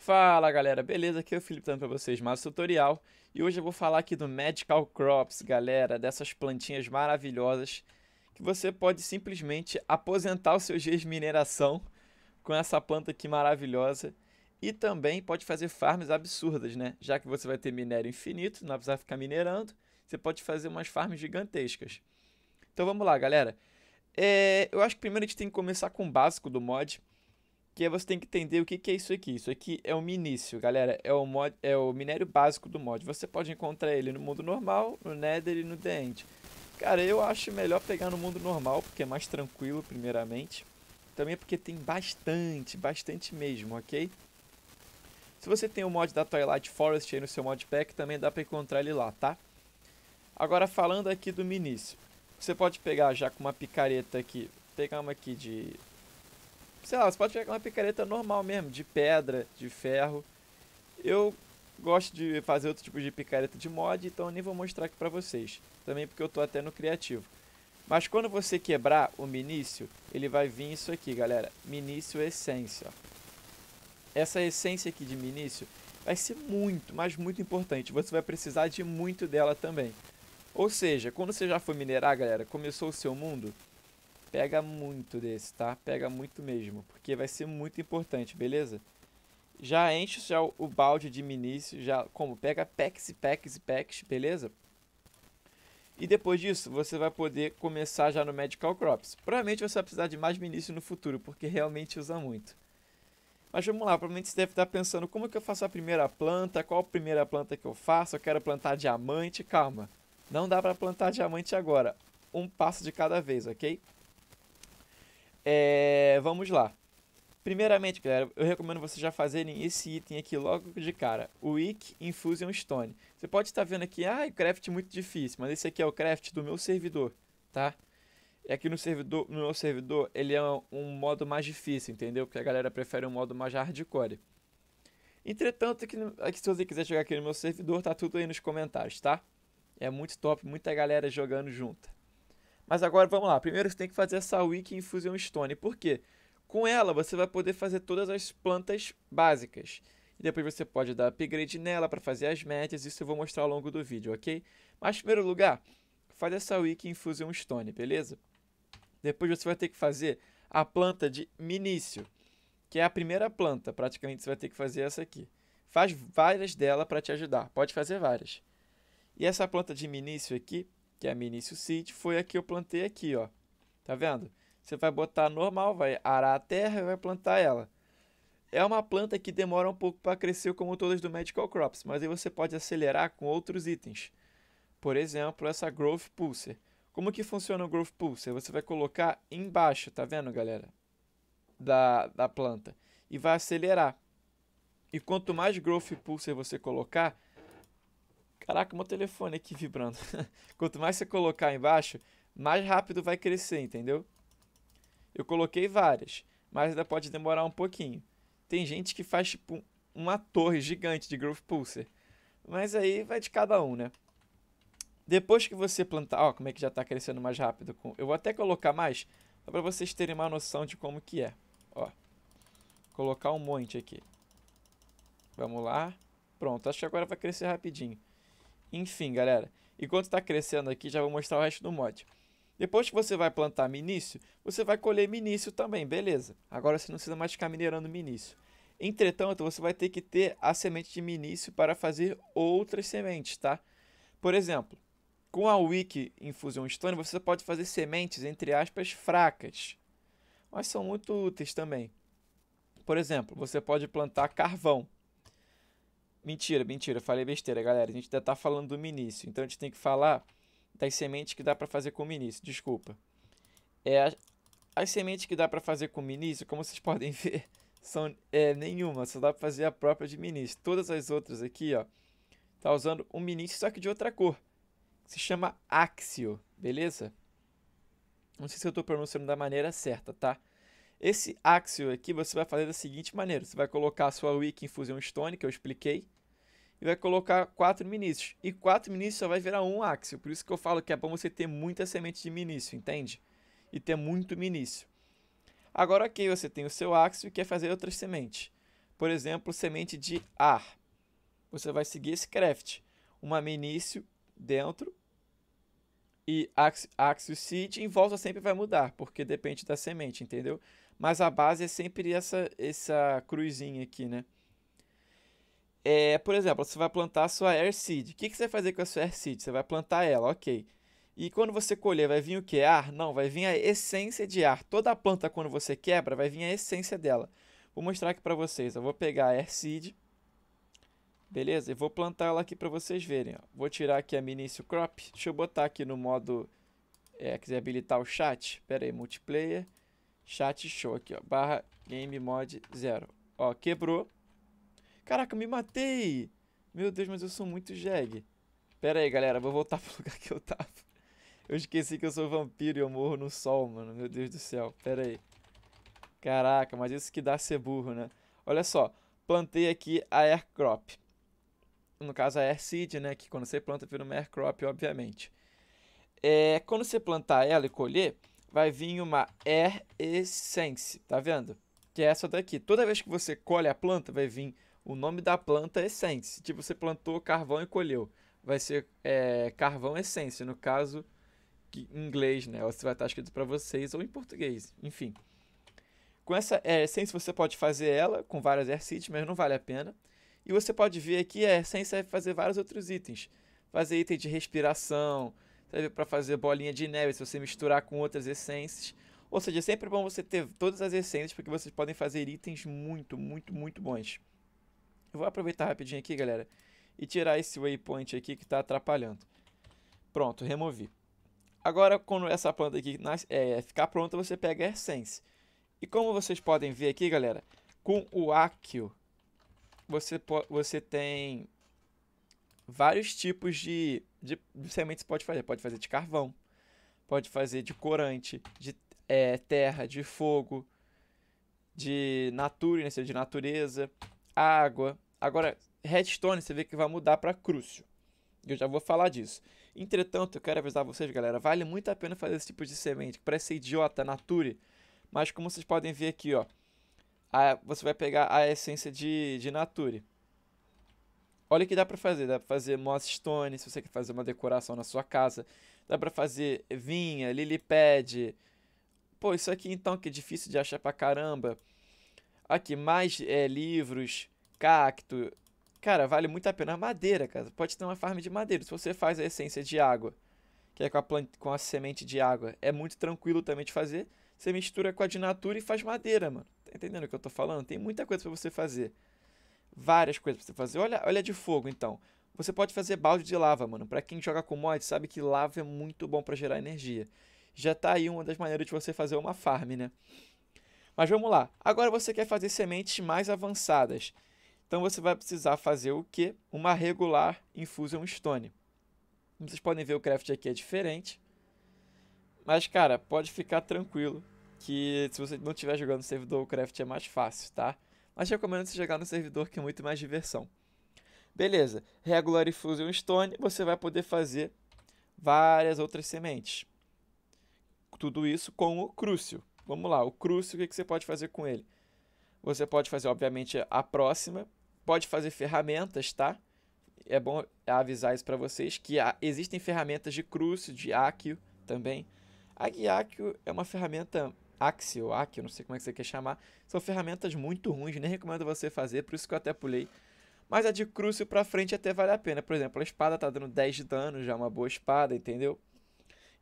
Fala galera, beleza? Aqui é o Felipe dando para vocês mais um tutorial e hoje eu vou falar aqui do Medical Crops, galera, dessas plantinhas maravilhosas que você pode simplesmente aposentar o seu jeito de mineração com essa planta aqui maravilhosa e também pode fazer farms absurdas, né? Já que você vai ter minério infinito, não precisa ficar minerando, você pode fazer umas farms gigantescas. Então vamos lá, galera. É, eu acho que primeiro a gente tem que começar com o básico do mod, porque você tem que entender o que, que é isso aqui. Isso aqui é o minício, galera. É o, mod, é o minério básico do mod. Você pode encontrar ele no mundo normal, no Nether e no End. Cara, eu acho melhor pegar no mundo normal, porque é mais tranquilo, primeiramente. Também porque tem bastante, bastante mesmo, ok? Se você tem o mod da Twilight Forest aí no seu modpack, também dá pra encontrar ele lá, tá? Agora, falando aqui do minício. Você pode pegar já com uma picareta aqui, pegar uma aqui de sei lá, você pode pegar uma picareta normal mesmo, de pedra, de ferro. Eu gosto de fazer outro tipo de picareta de mod, então eu nem vou mostrar aqui pra vocês. Também porque eu tô até no criativo. Mas quando você quebrar o minício, ele vai vir isso aqui, galera. Minício essência. Essa essência aqui de minício vai ser muito, mas muito importante. Você vai precisar de muito dela também. Ou seja, quando você já for minerar, galera, começou o seu mundo, Pega muito desse, tá? Pega muito mesmo, porque vai ser muito importante, beleza? Já enche já o balde de minício, já como pega packs e packs e packs, beleza? E depois disso, você vai poder começar já no Medical Crops. Provavelmente você vai precisar de mais minício no futuro, porque realmente usa muito. Mas vamos lá, provavelmente você deve estar pensando como que eu faço a primeira planta, qual a primeira planta que eu faço, eu quero plantar diamante, calma. Não dá para plantar diamante agora, um passo de cada vez, ok? É, vamos lá. Primeiramente, galera, eu recomendo vocês já fazerem esse item aqui logo de cara, o Wick Infusion Stone. Você pode estar tá vendo aqui, ah, craft muito difícil, mas esse aqui é o craft do meu servidor, tá? É e aqui no servidor, no meu servidor, ele é um, modo mais difícil, entendeu? Porque a galera prefere um modo mais hardcore. Entretanto, aqui, aqui, se você quiser jogar aqui no meu servidor, tá tudo aí nos comentários, tá? É muito top, muita galera jogando junto. Mas agora vamos lá. Primeiro você tem que fazer essa Wiki Infusion Stone. Por quê? Com ela você vai poder fazer todas as plantas básicas. E depois você pode dar upgrade nela para fazer as médias. Isso eu vou mostrar ao longo do vídeo, ok? Mas em primeiro lugar, faz essa Wiki Infusion Stone, beleza? Depois você vai ter que fazer a planta de minício, que é a primeira planta. Praticamente você vai ter que fazer essa aqui. Faz várias dela para te ajudar. Pode fazer várias. E essa planta de minício aqui, que é a Minício Seed, foi a que eu plantei aqui, ó. Tá vendo? Você vai botar normal, vai arar a terra e vai plantar ela. É uma planta que demora um pouco para crescer, como todas do Medical Crops, mas aí você pode acelerar com outros itens. Por exemplo, essa Growth Pulser. Como que funciona o Growth Pulser? Você vai colocar embaixo, tá vendo, galera? Da, da planta. E vai acelerar. E quanto mais Growth Pulser você colocar, Caraca, meu telefone aqui vibrando. Quanto mais você colocar embaixo, mais rápido vai crescer, entendeu? Eu coloquei várias, mas ainda pode demorar um pouquinho. Tem gente que faz tipo uma torre gigante de Growth Pulsar. Mas aí vai de cada um, né? Depois que você plantar, ó, como é que já tá crescendo mais rápido. Eu vou até colocar mais, só pra vocês terem uma noção de como que é. Ó, colocar um monte aqui. Vamos lá. Pronto, acho que agora vai crescer rapidinho. Enfim, galera, enquanto está crescendo aqui, já vou mostrar o resto do mod. Depois que você vai plantar minício, você vai colher minício também, beleza. Agora você não precisa mais ficar minerando minício. Entretanto, você vai ter que ter a semente de minício para fazer outras sementes, tá? Por exemplo, com a Wiki Infusion Stone, você pode fazer sementes, entre aspas, fracas. Mas são muito úteis também. Por exemplo, você pode plantar carvão. Mentira, mentira, falei besteira, galera. A gente ainda tá falando do minício. Então a gente tem que falar das sementes que dá para fazer com o minício. Desculpa. É, as, sementes que dá para fazer com o minício, como vocês podem ver, são é, nenhuma. Só dá para fazer a própria de minício. Todas as outras aqui, ó, tá usando um minício, só que de outra cor. Se chama Axio, beleza? Não sei se eu estou pronunciando da maneira certa, tá? Esse Axio aqui você vai fazer da seguinte maneira. Você vai colocar a sua wiki em Fusion Stone, que eu expliquei e vai colocar quatro minícios. E quatro minícios só vai virar um axio. Por isso que eu falo que é bom você ter muita semente de minício, entende? E ter muito minício. Agora aqui você tem o seu axio que quer fazer outras sementes. Por exemplo, semente de ar. Você vai seguir esse craft. Uma minício dentro e axio, axio seed em volta sempre vai mudar, porque depende da semente, entendeu? Mas a base é sempre essa, essa cruzinha aqui, né? É, por exemplo, você vai plantar a sua air seed. O que, que você vai fazer com a sua air seed? Você vai plantar ela, ok. E quando você colher, vai vir o que? Ar? Não, vai vir a essência de ar. Toda a planta, quando você quebra, vai vir a essência dela. Vou mostrar aqui para vocês. Eu vou pegar a air seed. Beleza? E vou plantar ela aqui para vocês verem. Ó. Vou tirar aqui a Minicio Crop. Deixa eu botar aqui no modo... É, quiser habilitar o chat. Pera aí, multiplayer. Chat show aqui, ó. Barra game mod 0. Ó, quebrou. Caraca, me matei! Meu Deus, mas eu sou muito jegue. Pera aí, galera, vou voltar pro lugar que eu tava. Eu esqueci que eu sou vampiro e eu morro no sol, mano. Meu Deus do céu, pera aí. Caraca, mas isso que dá ser burro, né? Olha só, plantei aqui a aircrop. No caso, a air seed, né? Que quando você planta, vira uma aircrop, obviamente. É, quando você plantar ela e colher, vai vir uma air essence, tá vendo? Que é essa daqui. Toda vez que você colhe a planta, vai vir o nome da planta é essência. Tipo, você plantou carvão e colheu. Vai ser é, carvão essência. no caso que, em inglês, né? Ou se vai estar escrito para vocês ou em português, enfim. Com essa é, você pode fazer ela com várias airseeds, mas não vale a pena. E você pode ver aqui a é, essência vai fazer vários outros itens. Fazer item de respiração, serve para fazer bolinha de neve se você misturar com outras essências. Ou seja, é sempre bom você ter todas as essências, porque vocês podem fazer itens muito, muito, muito bons vou aproveitar rapidinho aqui, galera, e tirar esse waypoint aqui que está atrapalhando. Pronto, removi. Agora, quando essa planta aqui nasce, é, ficar pronta, você pega a Essence. E como vocês podem ver aqui, galera, com o aquio você, você tem vários tipos de, de, de sementes pode fazer. Pode fazer de carvão, pode fazer de corante, de é, terra, de fogo, de nature, né, de natureza, água. Agora, redstone você vê que vai mudar para crucio Eu já vou falar disso. Entretanto, eu quero avisar vocês, galera, vale muito a pena fazer esse tipo de semente, que parece idiota, nature, mas como vocês podem ver aqui, ó, a, você vai pegar a essência de, de nature. Olha o que dá para fazer, dá para fazer moss stone, se você quer fazer uma decoração na sua casa, dá para fazer vinha, pad Pô, isso aqui então que é difícil de achar pra caramba. Aqui mais é, livros, cacto. Cara, vale muito a pena. Madeira, cara. Pode ter uma farm de madeira. Se você faz a essência de água, que é com a, planta, com a semente de água, é muito tranquilo também de fazer. Você mistura com a de natura e faz madeira, mano. Tá entendendo o que eu tô falando? Tem muita coisa para você fazer. Várias coisas pra você fazer. Olha, olha de fogo, então. Você pode fazer balde de lava, mano. Para quem joga com mod, sabe que lava é muito bom para gerar energia. Já tá aí uma das maneiras de você fazer uma farm, né? Mas vamos lá. Agora você quer fazer sementes mais avançadas. Então você vai precisar fazer o que? Uma regular Infusion Stone. Como vocês podem ver, o craft aqui é diferente. Mas, cara, pode ficar tranquilo que se você não estiver jogando no servidor, o craft é mais fácil, tá? Mas recomendo você jogar no servidor que é muito mais diversão. Beleza, regular Infusion Stone, você vai poder fazer várias outras sementes. Tudo isso com o Crucio. Vamos lá, o Crucio, o que você pode fazer com ele? Você pode fazer, obviamente, a próxima, pode fazer ferramentas, tá? É bom avisar isso para vocês que há, existem ferramentas de cruce, de Accio também. A Guiaccio é uma ferramenta Axio, Accio, não sei como é que você quer chamar. São ferramentas muito ruins, nem recomendo você fazer, por isso que eu até pulei. Mas a de crucio para frente até vale a pena. Por exemplo, a espada tá dando 10 de dano, já é uma boa espada, entendeu?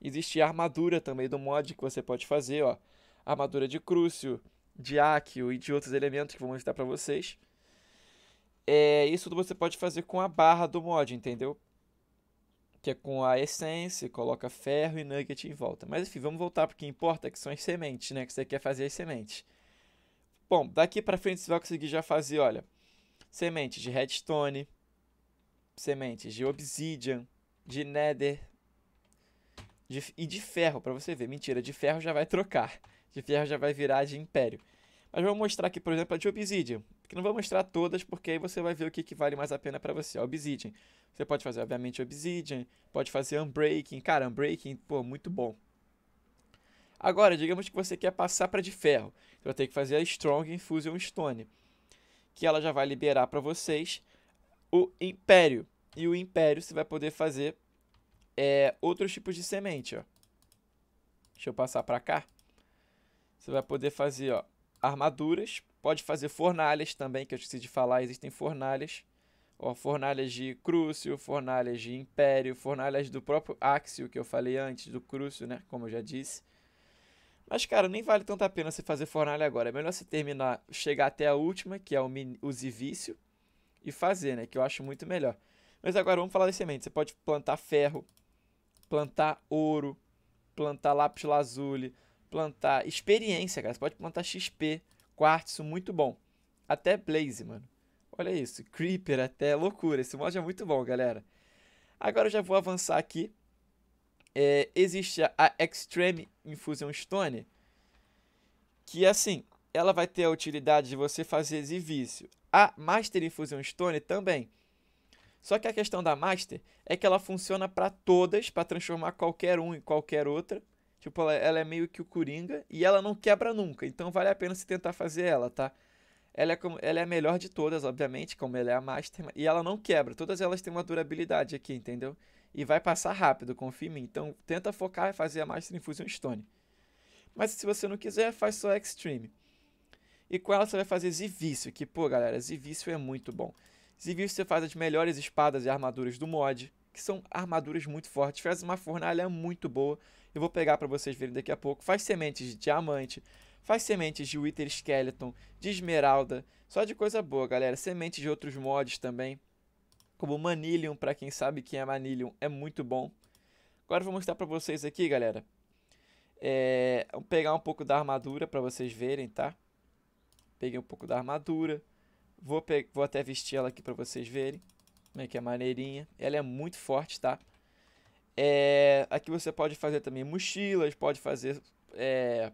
Existe a armadura também do mod que você pode fazer, ó. Armadura de crucio, de áquio e de outros elementos que vou mostrar para vocês. É, isso você pode fazer com a barra do mod, entendeu? Que é com a essência, coloca ferro e nugget em volta. Mas enfim, vamos voltar para o que importa, que são as sementes, né? Que você quer fazer as sementes. Bom, daqui para frente você vai conseguir já fazer, olha, sementes de redstone, sementes de obsidian, de nether de, e de ferro, para você ver. Mentira, de ferro já vai trocar. De ferro já vai virar de império. Mas vou mostrar aqui, por exemplo, a de obsidian que não vou mostrar todas, porque aí você vai ver o que, que vale mais a pena para você. Obsidian. Você pode fazer, obviamente, Obsidian, pode fazer Unbreaking. Cara, Unbreaking, pô, muito bom. Agora, digamos que você quer passar para de ferro. Você vai ter que fazer a Strong Infusion Stone, que ela já vai liberar para vocês o Império. E o Império você vai poder fazer é, outros tipos de semente, ó. Deixa eu passar para cá. Você vai poder fazer, ó, armaduras Pode fazer fornalhas também, que eu esqueci de falar, existem fornalhas. Ó, fornalhas de Crucio, fornalhas de Império, fornalhas do próprio Axio, que eu falei antes, do Crucio, né? Como eu já disse. Mas, cara, nem vale tanto a pena você fazer fornalha agora. É melhor você terminar, chegar até a última, que é o, o Zivício, e fazer, né? Que eu acho muito melhor. Mas agora vamos falar das sementes. Você pode plantar ferro, plantar ouro, plantar lápis lazuli, plantar experiência, cara. Você pode plantar XP, quartzo é muito bom. Até Blaze, mano. Olha isso, Creeper até loucura. Esse mod é muito bom, galera. Agora eu já vou avançar aqui. É, existe a Extreme Infusion Stone, que assim, ela vai ter a utilidade de você fazer exício. A Master Infusion Stone também. Só que a questão da Master é que ela funciona para todas, para transformar qualquer um em qualquer outra. Tipo, ela, é, ela, é meio que o Coringa e ela não quebra nunca. Então vale a pena se tentar fazer ela, tá? Ela é, como, ela é a melhor de todas, obviamente, como ela é a Master. E ela não quebra. Todas elas têm uma durabilidade aqui, entendeu? E vai passar rápido, confia em mim. Então tenta focar e fazer a Master Infusion Stone. Mas se você não quiser, faz só Extreme. E com ela você vai fazer Zivício, que, pô, galera, Zivício é muito bom. Zivício você faz as melhores espadas e armaduras do mod, que são armaduras muito fortes. Faz uma fornalha muito boa eu vou pegar para vocês verem daqui a pouco. Faz sementes de diamante, faz sementes de Wither Skeleton, de esmeralda, só de coisa boa, galera. Sementes de outros mods também, como Manilium, para quem sabe quem é Manilium, é muito bom. Agora eu vou mostrar para vocês aqui, galera. É, vou pegar um pouco da armadura para vocês verem, tá? Peguei um pouco da armadura. Vou, pe... vou até vestir ela aqui para vocês verem. Como é que é maneirinha. Ela é muito forte, tá? É, aqui você pode fazer também mochilas, pode fazer é,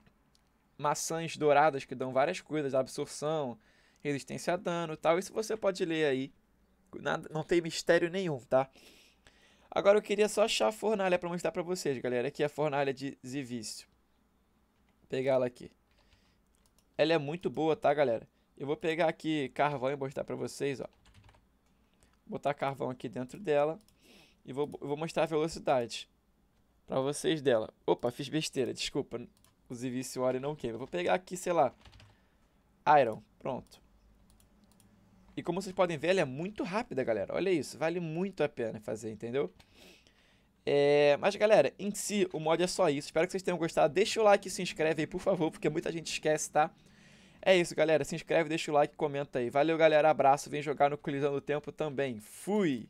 maçãs douradas que dão várias coisas, absorção, resistência a dano tal. Isso você pode ler aí. Nada, não tem mistério nenhum, tá? Agora eu queria só achar a fornalha para mostrar para vocês, galera. Aqui é a fornalha de Zivício. pegar ela aqui. Ela é muito boa, tá, galera? Eu vou pegar aqui carvão e mostrar para vocês, ó. Vou botar carvão aqui dentro dela. E vou, vou mostrar a velocidade para vocês dela. Opa, fiz besteira, desculpa. hora e não quebra. Vou pegar aqui, sei lá, Iron. Pronto. E como vocês podem ver, ela é muito rápida, galera. Olha isso, vale muito a pena fazer, entendeu? É... mas, galera, em si, o mod é só isso. Espero que vocês tenham gostado. Deixa o like e se inscreve aí, por favor, porque muita gente esquece, tá? É isso, galera. Se inscreve, deixa o like, comenta aí. Valeu, galera. Abraço. Vem jogar no Colisão do Tempo também. Fui!